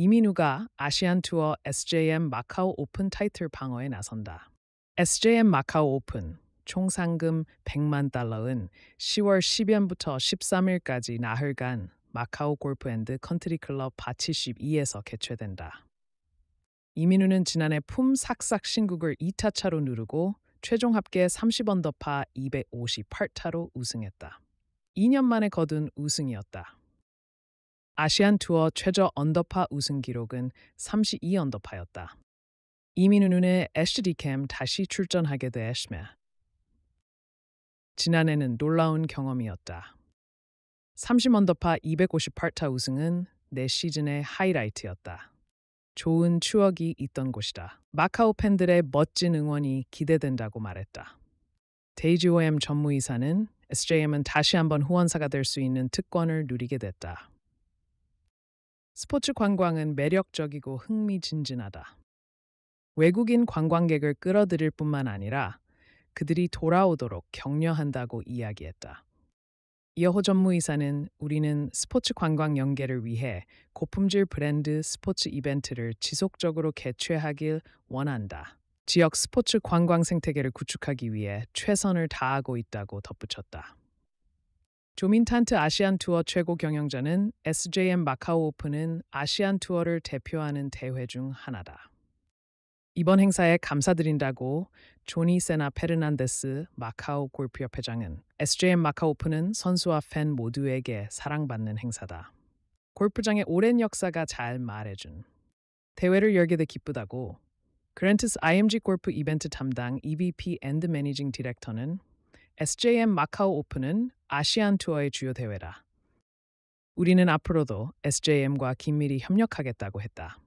이민우가 아시안 투어 SJM 마카오 오픈 타이틀 방어에 나선다. SJM 마카오 오픈 총 상금 100만 달러은 10월 10일부터 13일까지 나흘간 마카오 골프 앤드 컨트리 클럽 바72에서 개최된다. 이민우는 지난해 품 삭삭 신국을 2타 차로 누르고 최종 합계 30언더파 258타로 우승했다. 2년 만에 거둔 우승이었다. 아시안 투어 최저 언더파 우승 기록은 32 언더파였다. 이민우는 SD캠 다시 출전하게 돼 애쉬메. 지난해는 놀라운 경험이었다. 30 언더파 2 5 8타 우승은 내 시즌의 하이라이트였다. 좋은 추억이 있던 곳이다. 마카오 팬들의 멋진 응원이 기대된다고 말했다. 데이지오엠 전무이사는 SJM은 다시 한번 후원사가 될 수 있는 특권을 누리게 됐다. 스포츠 관광은 매력적이고 흥미진진하다. 외국인 관광객을 끌어들일 뿐만 아니라 그들이 돌아오도록 격려한다고 이야기했다. 이어호 전무이사는 우리는 스포츠 관광 연계를 위해 고품질 브랜드 스포츠 이벤트를 지속적으로 개최하길 원한다. 지역 스포츠 관광 생태계를 구축하기 위해 최선을 다하고 있다고 덧붙였다. 조민탄트 아시안 투어 최고 경영자는 SJM 마카오 오픈은 아시안 투어를 대표하는 대회 중 하나다. 이번 행사에 감사드린다고 조니 세나 페르난데스 마카오 골프협 회장은 SJM 마카오 오픈은 선수와 팬 모두에게 사랑받는 행사다. 골프장의 오랜 역사가 잘 말해준 대회를 열게 돼 기쁘다고 그랜트스 IMG 골프 이벤트 담당 EVP 앤드 매니징 디렉터는 SJM 마카오 오픈은 아시안 투어의 주요 대회라. 우리는 앞으로도 SJM과 긴밀히 협력하겠다고 했다.